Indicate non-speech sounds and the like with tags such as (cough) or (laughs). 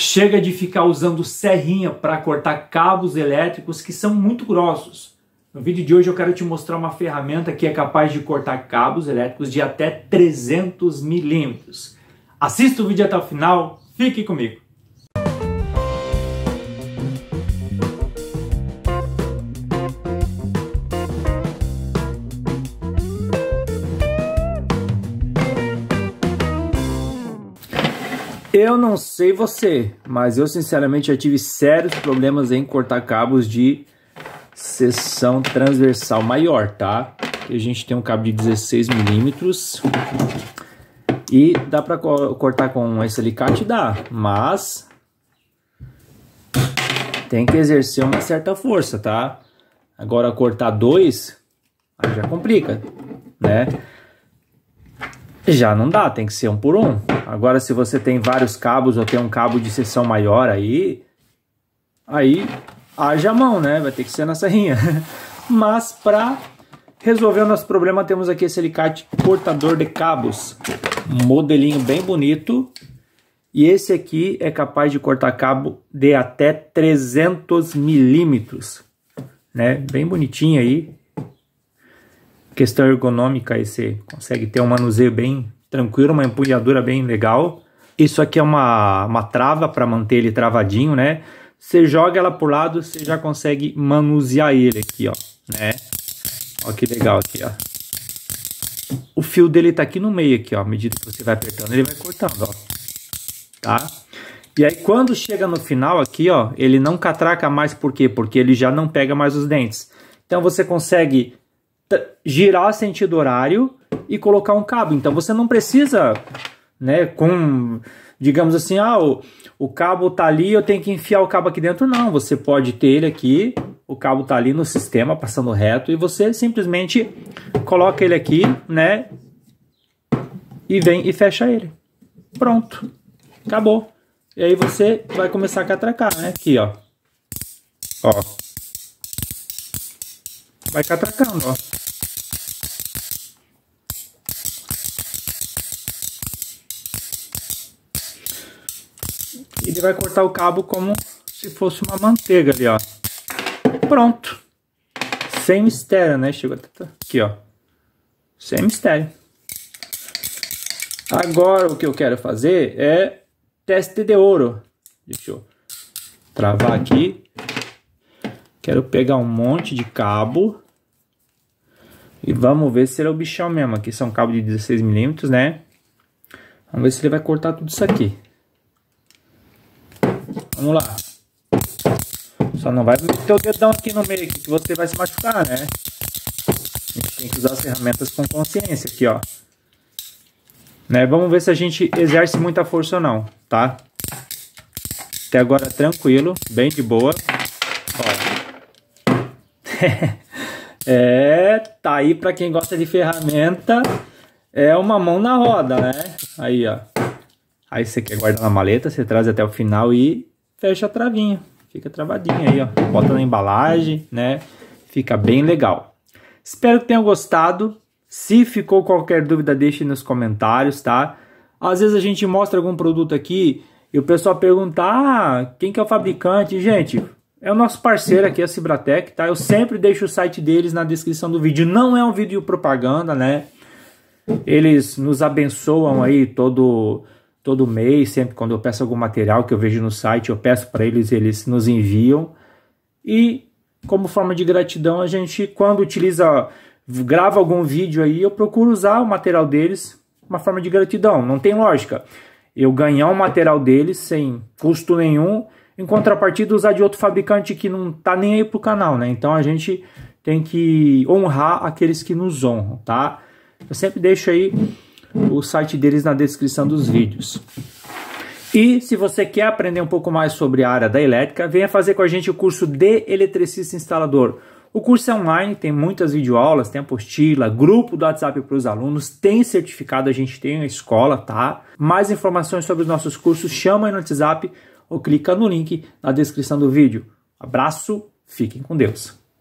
Chega de ficar usando serrinha para cortar cabos elétricos que são muito grossos. No vídeo de hoje eu quero te mostrar uma ferramenta que é capaz de cortar cabos elétricos de até 300 milímetros. Assista o vídeo até o final, fique comigo. Eu não sei você, mas eu sinceramente já tive sérios problemas em cortar cabos de seção transversal maior, tá? Aqui a gente tem um cabo de 16 milímetros e dá para co cortar com esse alicate, dá, mas tem que exercer uma certa força, tá? Agora cortar dois, aí já complica, né? Já não dá, tem que ser um por um. Agora, se você tem vários cabos ou tem um cabo de seção maior aí, aí haja mão, né? Vai ter que ser na serrinha. (laughs) Mas para resolver o nosso problema, temos aqui esse alicate cortador de cabos. Um modelinho bem bonito. E esse aqui é capaz de cortar cabo de até 300 milímetros. Né? Bem bonitinho aí. Questão ergonômica, esse consegue ter um manuseio bem tranquilo, uma empunhadura bem legal. Isso aqui é uma, uma trava para manter ele travadinho, né? Você joga ela por lado, você já consegue manusear ele aqui, ó, né? Ó que legal aqui, ó. O fio dele tá aqui no meio aqui, ó, à medida que você vai apertando, ele vai cortando, ó. Tá? E aí quando chega no final aqui, ó, ele não catraca mais por quê? Porque ele já não pega mais os dentes. Então você consegue girar sentido horário e colocar um cabo. Então você não precisa, né, com digamos assim, ah, o, o cabo tá ali, eu tenho que enfiar o cabo aqui dentro. Não, você pode ter ele aqui, o cabo tá ali no sistema passando reto e você simplesmente coloca ele aqui, né? E vem e fecha ele. Pronto. Acabou. E aí você vai começar a catracar, né? Aqui, ó. Ó. Vai catracando, ó. gente vai cortar o cabo como se fosse uma manteiga ali, ó. Pronto. Sem mistério, né? Chegou aqui, ó. Sem mistério. Agora o que eu quero fazer é teste de ouro. Deixa eu travar aqui. Quero pegar um monte de cabo. E vamos ver se ele é o bichão mesmo. Aqui são cabos de 16 milímetros, né? Vamos ver se ele vai cortar tudo isso aqui. Vamos lá. Só não vai meter o dedão aqui no meio que você vai se machucar, né? A gente tem que usar as ferramentas com consciência aqui, ó. Né? Vamos ver se a gente exerce muita força ou não, tá? Até agora é tranquilo, bem de boa. Ó. (laughs) é, tá aí para quem gosta de ferramenta, é uma mão na roda, né? Aí, ó. Aí você quer guardar na maleta, você traz até o final e fecha a travinha. Fica travadinha aí, ó. Bota na embalagem, né? Fica bem legal. Espero que tenham gostado. Se ficou qualquer dúvida, deixe nos comentários, tá? Às vezes a gente mostra algum produto aqui e o pessoal pergunta: ah, quem que é o fabricante? Gente, é o nosso parceiro aqui, a Cibratec, tá? Eu sempre deixo o site deles na descrição do vídeo. Não é um vídeo propaganda, né? Eles nos abençoam aí todo todo mês, sempre quando eu peço algum material que eu vejo no site, eu peço para eles, eles nos enviam. E como forma de gratidão, a gente quando utiliza, grava algum vídeo aí, eu procuro usar o material deles, uma forma de gratidão, não tem lógica. Eu ganhar um material deles sem custo nenhum, em contrapartida usar de outro fabricante que não tá nem aí pro canal, né? Então a gente tem que honrar aqueles que nos honram, tá? Eu sempre deixo aí o site deles na descrição dos vídeos. E se você quer aprender um pouco mais sobre a área da elétrica, venha fazer com a gente o curso de eletricista instalador. O curso é online, tem muitas videoaulas, tem apostila, grupo do WhatsApp para os alunos, tem certificado, a gente tem a escola, tá? Mais informações sobre os nossos cursos, chama aí no WhatsApp ou clica no link na descrição do vídeo. Abraço, fiquem com Deus.